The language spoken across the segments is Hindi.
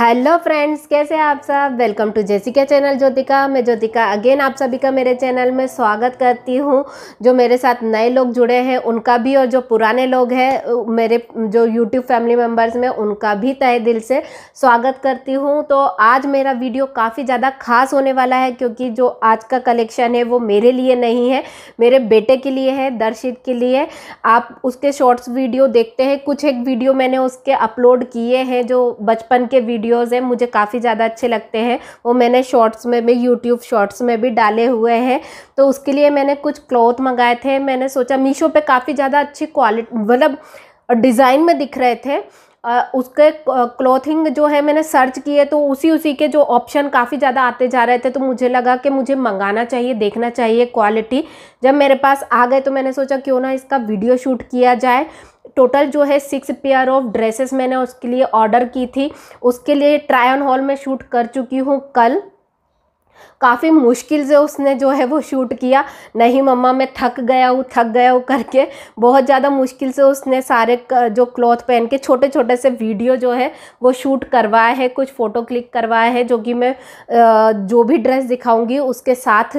हेलो फ्रेंड्स कैसे हैं आप सब welcome to Jessica channel Jyotika मैं ज्योतिका अगेन आप सभी का मेरे चैनल में स्वागत करती हूँ जो मेरे साथ नए लोग जुड़े हैं उनका भी और जो पुराने लोग हैं मेरे जो यूट्यूब फैमिली मेम्बर्स में उनका भी तय दिल से स्वागत करती हूँ तो आज मेरा वीडियो काफ़ी ज़्यादा खास होने वाला है क्योंकि जो आज का कलेक्शन है वो मेरे लिए नहीं है मेरे बेटे के लिए है दर्शित के लिए आप उसके शॉर्ट्स वीडियो देखते हैं कुछ एक वीडियो मैंने उसके अपलोड किए हैं जो बचपन के वीडियो वीडियोस हैं मुझे काफ़ी ज़्यादा अच्छे लगते हैं वो मैंने शॉर्ट्स में भी यूट्यूब शॉर्ट्स में भी डाले हुए हैं तो उसके लिए मैंने कुछ क्लॉथ मंगाए थे मैंने सोचा मीशो पर काफ़ी ज़्यादा अच्छी क्वालिटी मतलब डिज़ाइन में दिख रहे थे उसके क्लोथिंग जो है मैंने सर्च किए तो उसी उसी के जो ऑप्शन काफ़ी ज़्यादा आते जा रहे थे तो मुझे लगा कि मुझे मंगाना चाहिए देखना चाहिए क्वालिटी जब मेरे पास आ गए तो मैंने सोचा क्यों ना इसका वीडियो शूट किया जाए टोटल जो है सिक्स पेयर ऑफ ड्रेसेस मैंने उसके लिए ऑर्डर की थी उसके लिए ट्रायन हॉल में शूट कर चुकी हूँ कल काफ़ी मुश्किल से उसने जो है वो शूट किया नहीं मम्मा मैं थक गया हूँ थक गया हूँ करके बहुत ज़्यादा मुश्किल से उसने सारे जो क्लॉथ पहन के छोटे छोटे से वीडियो जो है वो शूट करवाया है कुछ फ़ोटो क्लिक करवाया है जो कि मैं जो भी ड्रेस दिखाऊंगी उसके साथ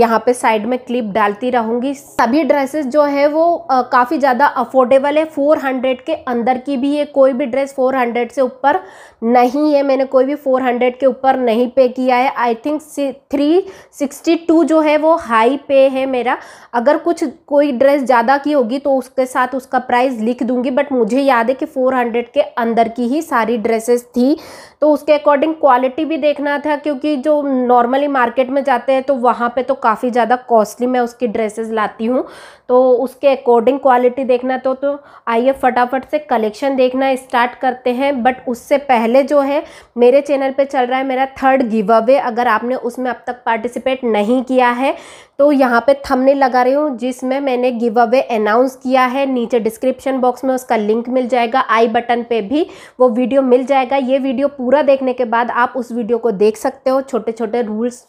यहाँ पे साइड में क्लिप डालती रहूँगी सभी ड्रेसेस जो है वो काफ़ी ज़्यादा अफोर्डेबल है फोर हंड्रेड के अंदर की भी है कोई भी ड्रेस फोर हंड्रेड से ऊपर नहीं है मैंने कोई भी फोर हंड्रेड के ऊपर नहीं पे किया है I think three sixty two जो है वो हाई पे है मेरा अगर कुछ कोई ड्रेस ज़्यादा की होगी तो उसके साथ उसका प्राइस लिख दूंगी बट मुझे याद है कि फ़ोर हंड्रेड के अंदर की ही सारी ड्रेसेस थी तो उसके अकॉर्डिंग क्वालिटी भी देखना था क्योंकि जो नॉर्मली मार्केट में जाते हैं तो वहाँ पर तो काफ़ी ज़्यादा कॉस्टली मैं उसकी ड्रेसेस लाती हूँ तो उसके अकॉर्डिंग क्वालिटी देखना तो तो आइए फटाफट से कलेक्शन देखना स्टार्ट करते हैं बट उससे पहले जो है मेरे चैनल पे चल रहा है मेरा थर्ड गिव अवे अगर आपने उसमें अब तक पार्टिसिपेट नहीं किया है तो यहाँ पे थमने लगा रही हूँ जिसमें मैंने गिव अवे अनाउंस किया है नीचे डिस्क्रिप्शन बॉक्स में उसका लिंक मिल जाएगा आई बटन पे भी वो वीडियो मिल जाएगा ये वीडियो पूरा देखने के बाद आप उस वीडियो को देख सकते हो छोटे छोटे रूल्स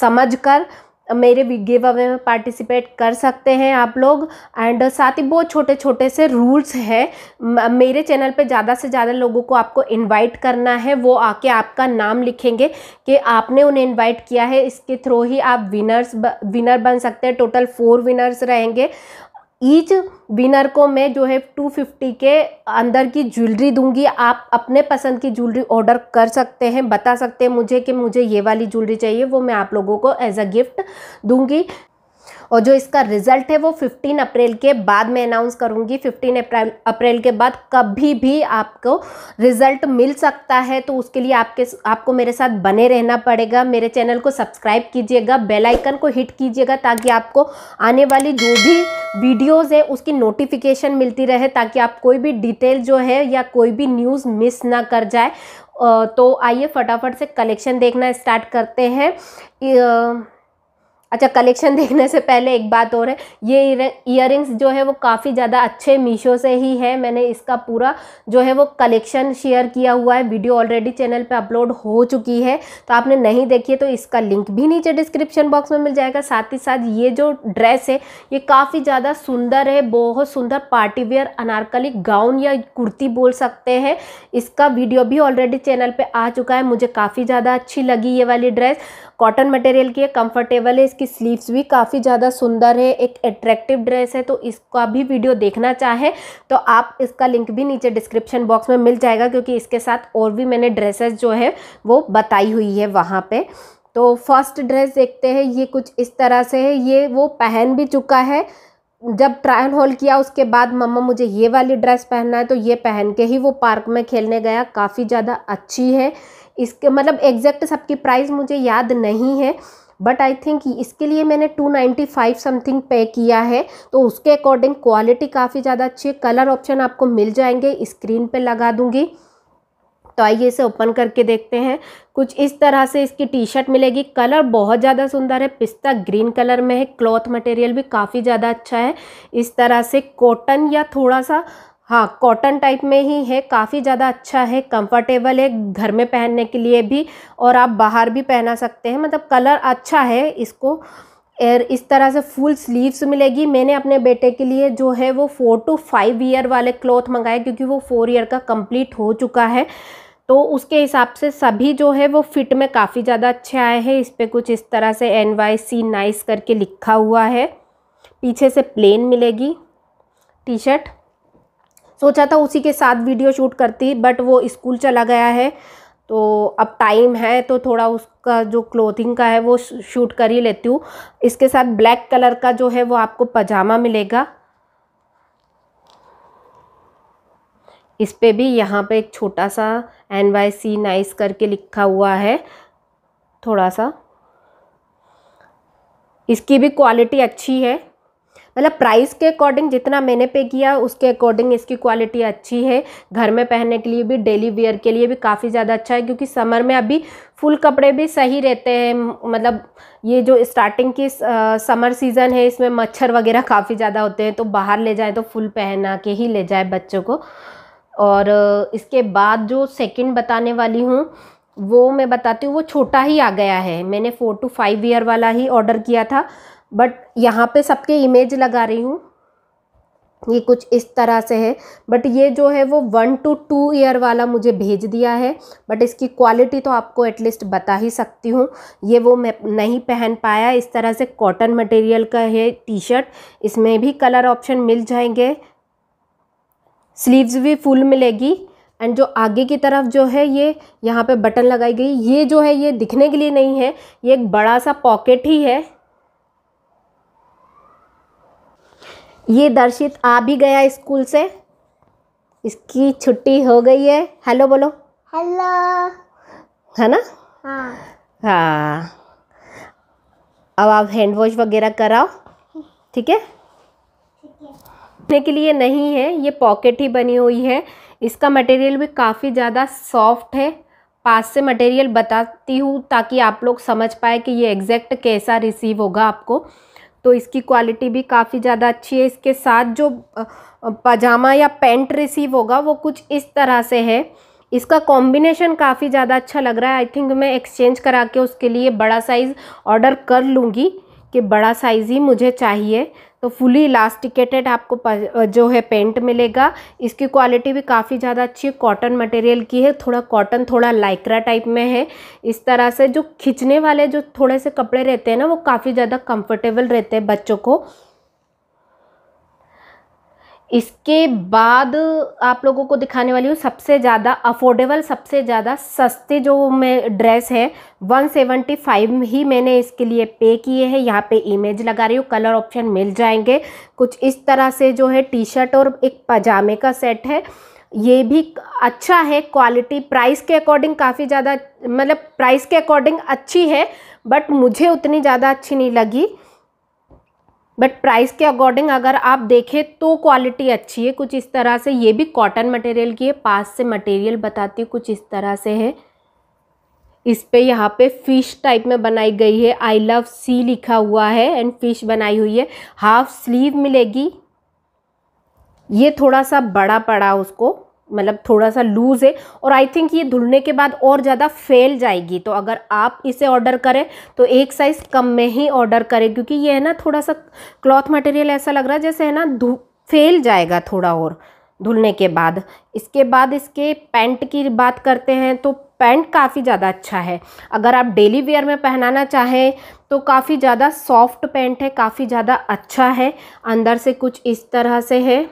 समझ कर मेरे गिव अवे में पार्टिसिपेट कर सकते हैं आप लोग एंड साथ ही बहुत छोटे छोटे से रूल्स हैं मेरे चैनल पे ज़्यादा से ज़्यादा लोगों को आपको इनवाइट करना है वो आके आपका नाम लिखेंगे कि आपने उन्हें इनवाइट किया है इसके थ्रू ही आप विनर्स ब, विनर बन सकते हैं टोटल फोर विनर्स रहेंगे ईच विनर को मैं जो है 250 के अंदर की ज्वेलरी दूंगी आप अपने पसंद की ज्वेलरी ऑर्डर कर सकते हैं बता सकते हैं मुझे कि मुझे ये वाली ज्वेलरी चाहिए वो मैं आप लोगों को एज अ गिफ्ट दूंगी और जो इसका रिजल्ट है वो 15 अप्रैल के बाद मैं अनाउंस करूँगी 15 अप्रैल अप्रैल के बाद कभी भी आपको रिजल्ट मिल सकता है तो उसके लिए आपके आपको मेरे साथ बने रहना पड़ेगा मेरे चैनल को सब्सक्राइब कीजिएगा बेलाइकन को हिट कीजिएगा ताकि आपको आने वाली जो भी वीडियोज़ है उसकी नोटिफिकेशन मिलती रहे ताकि आप कोई भी डिटेल जो है या कोई भी न्यूज़ मिस ना कर जाए तो आइए फटाफट से कलेक्शन देखना स्टार्ट करते हैं अच्छा कलेक्शन देखने से पहले एक बात और है ये इयर जो है वो काफ़ी ज़्यादा अच्छे मीशो से ही है मैंने इसका पूरा जो है वो कलेक्शन शेयर किया हुआ है वीडियो ऑलरेडी चैनल पे अपलोड हो चुकी है तो आपने नहीं देखी है तो इसका लिंक भी नीचे डिस्क्रिप्शन बॉक्स में मिल जाएगा साथ ही साथ ये जो ड्रेस है ये काफ़ी ज़्यादा सुंदर है बहुत सुंदर पार्टीवेयर अनारकली गाउन या कुर्ती बोल सकते हैं इसका वीडियो भी ऑलरेडी चैनल पर आ चुका है मुझे काफ़ी ज़्यादा अच्छी लगी ये वाली ड्रेस कॉटन मटेरियल की है कंफर्टेबल है इसकी स्लीव्स भी काफ़ी ज़्यादा सुंदर है एक अट्रैक्टिव ड्रेस है तो इसका भी वीडियो देखना चाहे तो आप इसका लिंक भी नीचे डिस्क्रिप्शन बॉक्स में मिल जाएगा क्योंकि इसके साथ और भी मैंने ड्रेसेस जो है वो बताई हुई है वहाँ पर तो फर्स्ट ड्रेस देखते हैं ये कुछ इस तरह से है ये वो पहन भी चुका है जब ट्रायल हॉल किया उसके बाद मम्मा मुझे ये वाली ड्रेस पहनना है तो ये पहन के ही वो पार्क में खेलने गया काफ़ी ज़्यादा अच्छी है इसके मतलब एग्जैक्ट सबकी प्राइस मुझे याद नहीं है बट आई थिंक इसके लिए मैंने 295 समथिंग पे किया है तो उसके अकॉर्डिंग क्वालिटी काफ़ी ज़्यादा अच्छी है कलर ऑप्शन आपको मिल जाएंगे स्क्रीन पे लगा दूंगी तो आइए इसे ओपन करके देखते हैं कुछ इस तरह से इसकी टी शर्ट मिलेगी कलर बहुत ज़्यादा सुंदर है पिस्ता ग्रीन कलर में है क्लॉथ मटेरियल भी काफ़ी ज़्यादा अच्छा है इस तरह से कॉटन या थोड़ा सा हाँ कॉटन टाइप में ही है काफ़ी ज़्यादा अच्छा है कंफर्टेबल है घर में पहनने के लिए भी और आप बाहर भी पहना सकते हैं मतलब कलर अच्छा है इसको एयर इस तरह से फुल स्लीव्स मिलेगी मैंने अपने बेटे के लिए जो है वो फोर टू फाइव ईयर वाले क्लॉथ मंगाए क्योंकि वो फोर ईयर का कंप्लीट हो चुका है तो उसके हिसाब से सभी जो है वो फिट में काफ़ी ज़्यादा अच्छे आए हैं इस पर कुछ इस तरह से एन वाई सी नाइस करके लिखा हुआ है पीछे से प्लेन मिलेगी टी शर्ट सोचा था उसी के साथ वीडियो शूट करती बट वो स्कूल चला गया है तो अब टाइम है तो थोड़ा उसका जो क्लोथिंग का है वो शूट कर ही लेती हूँ इसके साथ ब्लैक कलर का जो है वो आपको पजामा मिलेगा इस पर भी यहाँ पे एक छोटा सा एन वाई सी नाइस करके लिखा हुआ है थोड़ा सा इसकी भी क्वालिटी अच्छी है मतलब प्राइस के अकॉर्डिंग जितना मैंने पे किया उसके अकॉर्डिंग इसकी क्वालिटी अच्छी है घर में पहनने के लिए भी डेली वेयर के लिए भी काफ़ी ज़्यादा अच्छा है क्योंकि समर में अभी फुल कपड़े भी सही रहते हैं मतलब ये जो स्टार्टिंग की समर सीज़न है इसमें मच्छर वगैरह काफ़ी ज़्यादा होते हैं तो बाहर ले जाए तो फुल पहना के ही ले जाए बच्चों को और इसके बाद जो सेकेंड बताने वाली हूँ वो मैं बताती हूँ वो छोटा ही आ गया है मैंने फ़ोर टू फाइव ईयर वाला ही ऑर्डर किया था बट यहाँ पे सबके इमेज लगा रही हूँ ये कुछ इस तरह से है बट ये जो है वो वन टू टू ईयर वाला मुझे भेज दिया है बट इसकी क्वालिटी तो आपको एटलीस्ट बता ही सकती हूँ ये वो मैं नहीं पहन पाया इस तरह से कॉटन मटेरियल का है टी शर्ट इसमें भी कलर ऑप्शन मिल जाएंगे स्लीव्स भी फुल मिलेगी एंड जो आगे की तरफ जो है ये यहाँ पे बटन लगाई गई ये जो है ये दिखने के लिए नहीं है ये एक बड़ा सा पॉकेट ही है ये दर्शित आ भी गया स्कूल से इसकी छुट्टी हो गई है हेलो बोलो हेलो है ना हाँ हाँ अब आप हैंड वॉश वगैरह कराओ ठीक है रखने के लिए नहीं है ये पॉकेट ही बनी हुई है इसका मटेरियल भी काफ़ी ज़्यादा सॉफ्ट है पास से मटेरियल बताती हूँ ताकि आप लोग समझ पाए कि ये एग्जैक्ट कैसा रिसीव होगा आपको तो इसकी क्वालिटी भी काफ़ी ज़्यादा अच्छी है इसके साथ जो पजामा या पैंट रिसीव होगा वो कुछ इस तरह से है इसका कॉम्बिनेशन काफ़ी ज़्यादा अच्छा लग रहा है आई थिंक मैं एक्सचेंज करा के उसके लिए बड़ा साइज़ ऑर्डर कर लूँगी कि बड़ा साइज़ ही मुझे चाहिए तो फुली इलास्टिकेटेड आपको जो है पेंट मिलेगा इसकी क्वालिटी भी काफ़ी ज़्यादा अच्छी है कॉटन मटेरियल की है थोड़ा कॉटन थोड़ा लाइक्रा टाइप में है इस तरह से जो खींचने वाले जो थोड़े से कपड़े रहते हैं ना वो काफ़ी ज़्यादा कंफर्टेबल रहते हैं बच्चों को इसके बाद आप लोगों को दिखाने वाली हूँ सबसे ज़्यादा अफोर्डेबल सबसे ज़्यादा सस्ते जो मैं ड्रेस है 175 ही मैंने इसके लिए पे किए हैं यहाँ पे इमेज लगा रही हूँ कलर ऑप्शन मिल जाएंगे कुछ इस तरह से जो है टी शर्ट और एक पजामे का सेट है ये भी अच्छा है क्वालिटी प्राइस के अकॉर्डिंग काफ़ी ज़्यादा मतलब प्राइस के अकॉर्डिंग अच्छी है बट मुझे उतनी ज़्यादा अच्छी नहीं लगी बट प्राइस के अकॉर्डिंग अगर आप देखें तो क्वालिटी अच्छी है कुछ इस तरह से ये भी कॉटन मटेरियल की है पास से मटेरियल बताती हूँ कुछ इस तरह से है इस पे यहाँ पे फिश टाइप में बनाई गई है आई लव सी लिखा हुआ है एंड फिश बनाई हुई है हाफ स्लीव मिलेगी ये थोड़ा सा बड़ा पड़ा उसको मतलब थोड़ा सा लूज़ है और आई थिंक ये धुलने के बाद और ज़्यादा फैल जाएगी तो अगर आप इसे ऑर्डर करें तो एक साइज़ कम में ही ऑर्डर करें क्योंकि ये है ना थोड़ा सा क्लॉथ मटेरियल ऐसा लग रहा है जैसे है ना धू फैल जाएगा थोड़ा और धुलने के बाद इसके बाद इसके पैंट की बात करते हैं तो पैंट काफ़ी ज़्यादा अच्छा है अगर आप डेली वेयर में पहनाना चाहें तो काफ़ी ज़्यादा सॉफ्ट पैंट है काफ़ी ज़्यादा अच्छा है अंदर से कुछ इस तरह से है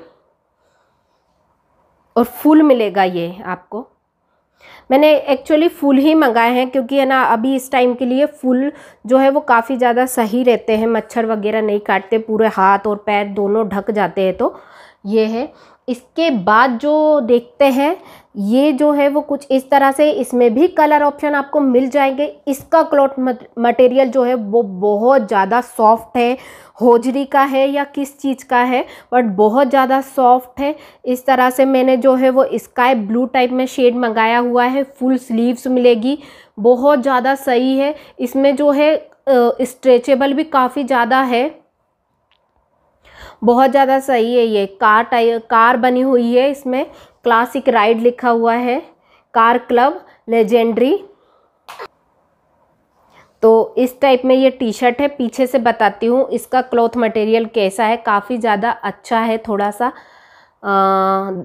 और फूल मिलेगा ये आपको मैंने एक्चुअली फूल ही मंगाए हैं क्योंकि है ना अभी इस टाइम के लिए फूल जो है वो काफ़ी ज़्यादा सही रहते हैं मच्छर वगैरह नहीं काटते पूरे हाथ और पैर दोनों ढक जाते हैं तो ये है इसके बाद जो देखते हैं ये जो है वो कुछ इस तरह से इसमें भी कलर ऑप्शन आपको मिल जाएंगे इसका क्लॉथ मटेरियल जो है वो बहुत ज़्यादा सॉफ्ट है होजरी का है या किस चीज़ का है बट बहुत ज़्यादा सॉफ्ट है इस तरह से मैंने जो है वो स्काई ब्लू टाइप में शेड मंगाया हुआ है फुल स्लीव्स मिलेगी बहुत ज़्यादा सही है इसमें जो है स्ट्रेचेबल भी काफ़ी ज़्यादा है बहुत ज़्यादा सही है ये कार टाइ कार बनी हुई है इसमें क्लासिक राइड लिखा हुआ है कार क्लब लेजेंडरी तो इस टाइप में ये टी शर्ट है पीछे से बताती हूँ इसका क्लॉथ मटेरियल कैसा है काफ़ी ज़्यादा अच्छा है थोड़ा सा आ,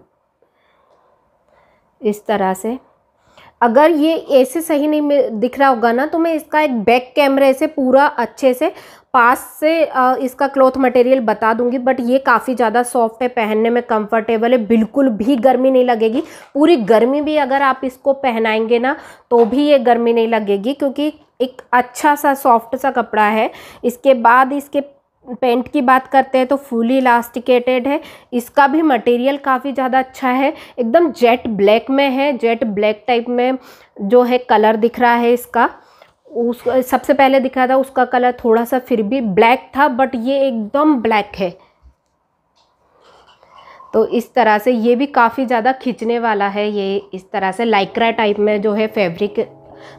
इस तरह से अगर ये ऐसे सही नहीं दिख रहा होगा ना तो मैं इसका एक बैक कैमरे से पूरा अच्छे से पास से इसका क्लॉथ मटेरियल बता दूंगी बट ये काफ़ी ज़्यादा सॉफ्ट है पहनने में कंफर्टेबल है बिल्कुल भी गर्मी नहीं लगेगी पूरी गर्मी भी अगर आप इसको पहनाएंगे ना तो भी ये गर्मी नहीं लगेगी क्योंकि एक अच्छा सा सॉफ्ट सा कपड़ा है इसके बाद इसके पेंट की बात करते हैं तो फुली इलास्टिकेटेड है इसका भी मटेरियल काफ़ी ज़्यादा अच्छा है एकदम जेट ब्लैक में है जेट ब्लैक टाइप में जो है कलर दिख रहा है इसका उस सबसे पहले दिखा था उसका कलर थोड़ा सा फिर भी ब्लैक था बट ये एकदम ब्लैक है तो इस तरह से ये भी काफ़ी ज़्यादा खींचने वाला है ये इस तरह से लाइक्रा टाइप में जो है फैब्रिक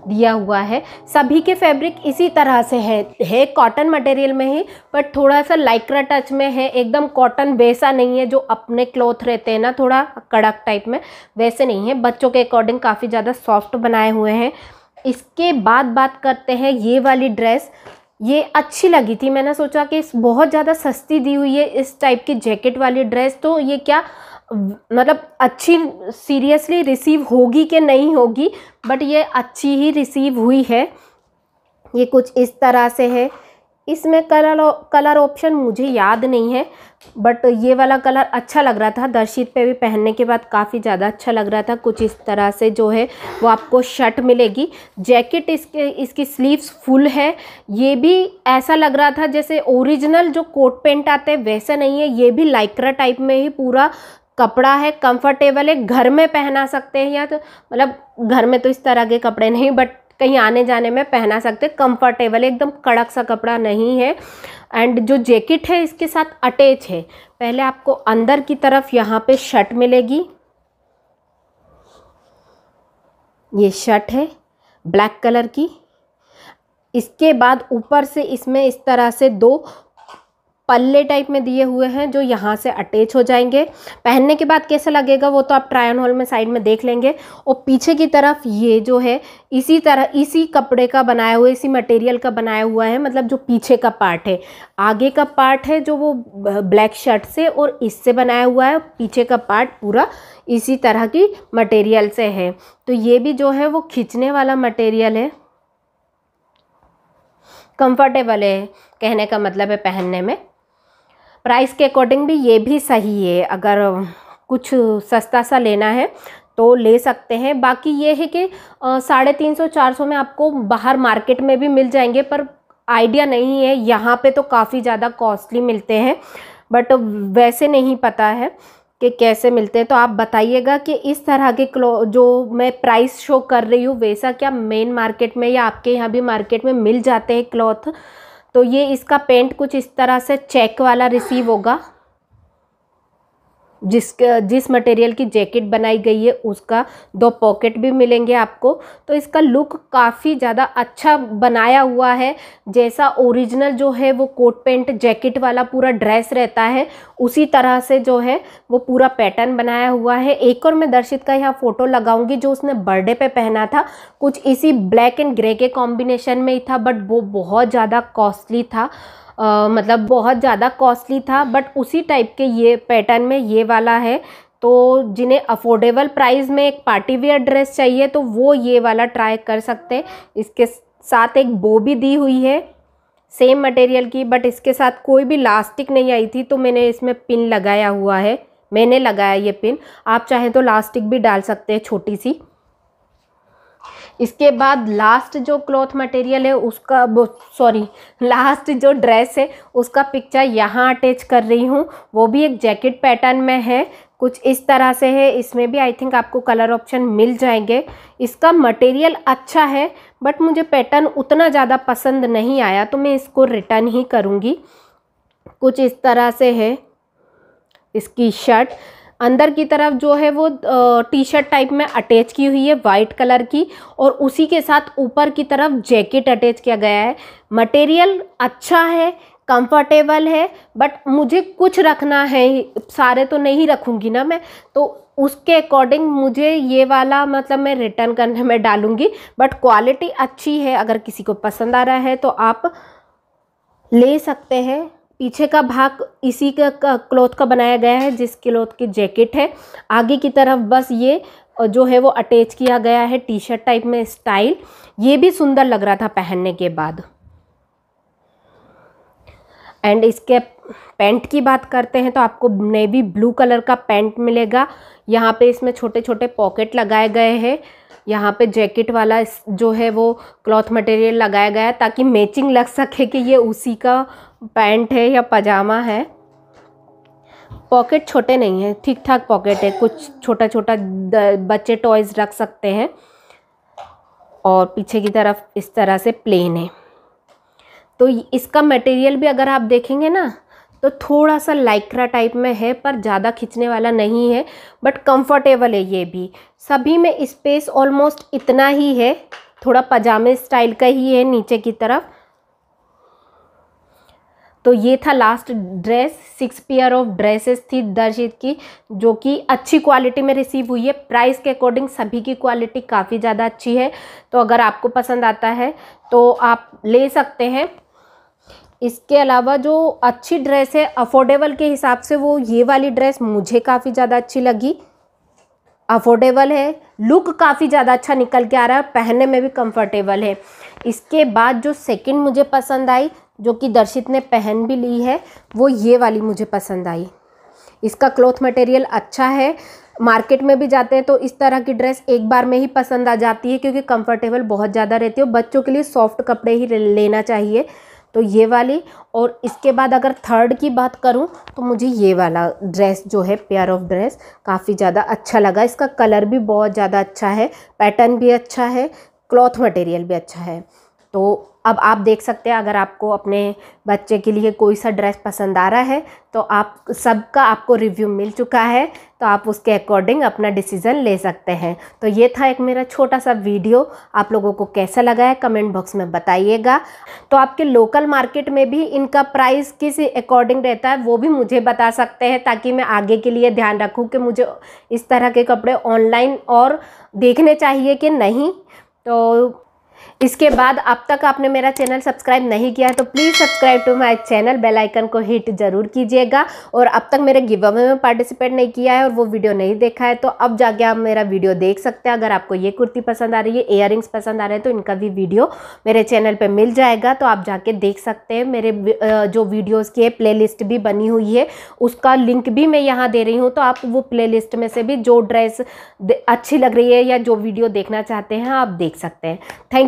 दिया हुआ है सभी के फैब्रिक इसी तरह से है है कॉटन मटेरियल में ही बट थोड़ा सा लाइक्रा टच में है एकदम कॉटन वैसा नहीं है जो अपने क्लॉथ रहते हैं ना थोड़ा कड़क टाइप में वैसे नहीं है बच्चों के अकॉर्डिंग काफ़ी ज़्यादा सॉफ्ट बनाए हुए हैं इसके बाद बात करते हैं ये वाली ड्रेस ये अच्छी लगी थी मैंने सोचा कि बहुत ज़्यादा सस्ती दी हुई है इस टाइप की जैकेट वाली ड्रेस तो ये क्या मतलब अच्छी सीरियसली रिसीव होगी कि नहीं होगी बट ये अच्छी ही रिसीव हुई है ये कुछ इस तरह से है इसमें कलर कलर ऑप्शन मुझे याद नहीं है बट ये वाला कलर अच्छा लग रहा था दर्शित पे भी पहनने के बाद काफ़ी ज़्यादा अच्छा लग रहा था कुछ इस तरह से जो है वो आपको शर्ट मिलेगी जैकेट इसके इसकी स्लीव्स फुल है ये भी ऐसा लग रहा था जैसे ओरिजिनल जो कोट पेंट आते हैं वैसा नहीं है ये भी लाइक्रा टाइप में ही पूरा कपड़ा है कंफर्टेबल है घर में पहना सकते हैं या तो मतलब घर में तो इस तरह के कपड़े नहीं बट कहीं आने जाने में पहना सकते कंफर्टेबल एकदम कड़क सा कपड़ा नहीं है एंड जो जैकेट है इसके साथ अटैच है पहले आपको अंदर की तरफ यहाँ पे शर्ट मिलेगी ये शर्ट है ब्लैक कलर की इसके बाद ऊपर से इसमें इस तरह से दो पल्ले टाइप में दिए हुए हैं जो यहाँ से अटैच हो जाएंगे पहनने के बाद कैसे लगेगा वो तो आप ट्रायन हॉल में साइड में देख लेंगे और पीछे की तरफ ये जो है इसी तरह इसी कपड़े का बनाया हुआ इसी मटेरियल का बनाया हुआ है मतलब जो पीछे का पार्ट है आगे का पार्ट है जो वो ब्लैक शर्ट से और इससे बनाया हुआ है पीछे का पार्ट पूरा इसी तरह की मटेरियल से है तो ये भी जो है वो खींचने वाला मटेरियल है कंफर्टेबल है कहने का मतलब है पहनने में प्राइस के अकॉर्डिंग भी ये भी सही है अगर कुछ सस्ता सा लेना है तो ले सकते हैं बाकी ये है कि साढ़े तीन सौ चार सौ में आपको बाहर मार्केट में भी मिल जाएंगे पर आइडिया नहीं है यहाँ पे तो काफ़ी ज़्यादा कॉस्टली मिलते हैं बट वैसे नहीं पता है कि कैसे मिलते हैं तो आप बताइएगा कि इस तरह के क्लो जो मैं प्राइस शो कर रही हूँ वैसा क्या मेन मार्केट में या आपके यहाँ भी मार्केट में मिल जाते हैं क्लॉथ तो ये इसका पेंट कुछ इस तरह से चेक वाला रिसीव होगा जिस जिस मटेरियल की जैकेट बनाई गई है उसका दो पॉकेट भी मिलेंगे आपको तो इसका लुक काफ़ी ज़्यादा अच्छा बनाया हुआ है जैसा ओरिजिनल जो है वो कोट पैंट जैकेट वाला पूरा ड्रेस रहता है उसी तरह से जो है वो पूरा पैटर्न बनाया हुआ है एक और मैं दर्शित का यहाँ फ़ोटो लगाऊंगी जो उसने बर्थडे पे पहना था कुछ इसी ब्लैक एंड ग्रे के कॉम्बिनेशन में ही था बट वो बहुत ज़्यादा कॉस्टली था आ, मतलब बहुत ज़्यादा कॉस्टली था बट उसी टाइप के ये पैटर्न में ये वाला है तो जिन्हें अफोर्डेबल प्राइस में एक पार्टी वेयर ड्रेस चाहिए तो वो ये वाला ट्राई कर सकते हैं इसके साथ एक बो भी दी हुई है सेम मटेरियल की बट इसके साथ कोई भी लास्टिक नहीं आई थी तो मैंने इसमें पिन लगाया हुआ है मैंने लगाया ये पिन आप चाहें तो लास्टिक भी डाल सकते हैं छोटी सी इसके बाद लास्ट जो क्लॉथ मटेरियल है उसका सॉरी लास्ट जो ड्रेस है उसका पिक्चर यहाँ अटैच कर रही हूँ वो भी एक जैकेट पैटर्न में है कुछ इस तरह से है इसमें भी आई थिंक आपको कलर ऑप्शन मिल जाएंगे इसका मटेरियल अच्छा है बट मुझे पैटर्न उतना ज़्यादा पसंद नहीं आया तो मैं इसको रिटर्न ही करूँगी कुछ इस तरह से है इसकी शर्ट अंदर की तरफ जो है वो टी शर्ट टाइप में अटैच की हुई है वाइट कलर की और उसी के साथ ऊपर की तरफ जैकेट अटैच किया गया है मटेरियल अच्छा है कंफर्टेबल है बट मुझे कुछ रखना है सारे तो नहीं रखूँगी ना मैं तो उसके अकॉर्डिंग मुझे ये वाला मतलब मैं रिटर्न करने में डालूँगी बट क्वालिटी अच्छी है अगर किसी को पसंद आ रहा है तो आप ले सकते हैं पीछे का भाग इसी का क्लॉथ का बनाया गया है जिस क्लॉथ की जैकेट है आगे की तरफ बस ये जो है वो अटैच किया गया है टी शर्ट टाइप में स्टाइल ये भी सुंदर लग रहा था पहनने के बाद एंड इसके पैंट की बात करते हैं तो आपको नेवी ब्लू कलर का पैंट मिलेगा यहाँ पे इसमें छोटे छोटे पॉकेट लगाए गए हैं यहाँ पे जैकेट वाला जो है वो क्लॉथ मटेरियल लगाया गया है ताकि मैचिंग लग सके कि ये उसी का पैंट है या पजामा है पॉकेट छोटे नहीं है ठीक ठाक पॉकेट है कुछ छोटा छोटा बच्चे टॉयज़ रख सकते हैं और पीछे की तरफ इस तरह से प्लेन है तो इसका मटेरियल भी अगर आप देखेंगे ना तो थोड़ा सा लाइक्रा टाइप में है पर ज़्यादा खींचने वाला नहीं है बट कंफर्टेबल है ये भी सभी में स्पेस ऑलमोस्ट इतना ही है थोड़ा पजामे स्टाइल का ही है नीचे की तरफ तो ये था last dress six pair of dresses थी दर्शित की जो कि अच्छी क्वालिटी में रिसीव हुई है प्राइस के अकॉर्डिंग सभी की क्वालिटी काफ़ी ज़्यादा अच्छी है तो अगर आपको पसंद आता है तो आप ले सकते हैं इसके अलावा जो अच्छी ड्रेस है अफोर्डेबल के हिसाब से वो ये वाली ड्रेस मुझे काफ़ी ज़्यादा अच्छी लगी अफोर्डेबल है लुक काफ़ी ज़्यादा अच्छा निकल के आ रहा है पहनने में भी कंफर्टेबल है इसके बाद जो सेकंड मुझे पसंद आई जो कि दर्शित ने पहन भी ली है वो ये वाली मुझे पसंद आई इसका क्लॉथ मटेरियल अच्छा है मार्केट में भी जाते हैं तो इस तरह की ड्रेस एक बार में ही पसंद आ जाती है क्योंकि कंफर्टेबल बहुत ज़्यादा रहती है बच्चों के लिए सॉफ्ट कपड़े ही लेना चाहिए तो ये वाली और इसके बाद अगर थर्ड की बात करूं तो मुझे ये वाला ड्रेस जो है पेयर ऑफ ड्रेस काफ़ी ज़्यादा अच्छा लगा इसका कलर भी बहुत ज़्यादा अच्छा है पैटर्न भी अच्छा है क्लॉथ मटेरियल भी अच्छा है तो अब आप देख सकते हैं अगर आपको अपने बच्चे के लिए कोई सा ड्रेस पसंद आ रहा है तो आप सबका आपको रिव्यू मिल चुका है तो आप उसके अकॉर्डिंग अपना डिसीज़न ले सकते हैं तो ये था एक मेरा छोटा सा वीडियो आप लोगों को कैसा लगा है कमेंट बॉक्स में बताइएगा तो आपके लोकल मार्केट में भी इनका प्राइस किस अकॉर्डिंग रहता है वो भी मुझे बता सकते हैं ताकि मैं आगे के लिए ध्यान रखूँ कि मुझे इस तरह के कपड़े ऑनलाइन और देखने चाहिए कि नहीं तो इसके बाद अब तक आपने मेरा चैनल सब्सक्राइब नहीं किया है तो please subscribe to my channel bell icon को हिट जरूर कीजिएगा और अब तक मेरे गिव अवे में पार्टिसिपेट नहीं किया है और वो वीडियो नहीं देखा है तो अब जाके आप मेरा वीडियो देख सकते हैं अगर आपको ये कुर्ती पसंद आ रही है इयर पसंद आ रहे हैं तो इनका भी वीडियो मेरे चैनल पर मिल जाएगा तो आप जाके देख सकते हैं मेरे जो वीडियोज़ की है प्ले भी बनी हुई है उसका लिंक भी मैं यहाँ दे रही हूँ तो आप वो प्ले में से भी जो ड्रेस अच्छी लग रही है या जो वीडियो देखना चाहते हैं आप देख सकते हैं थैंक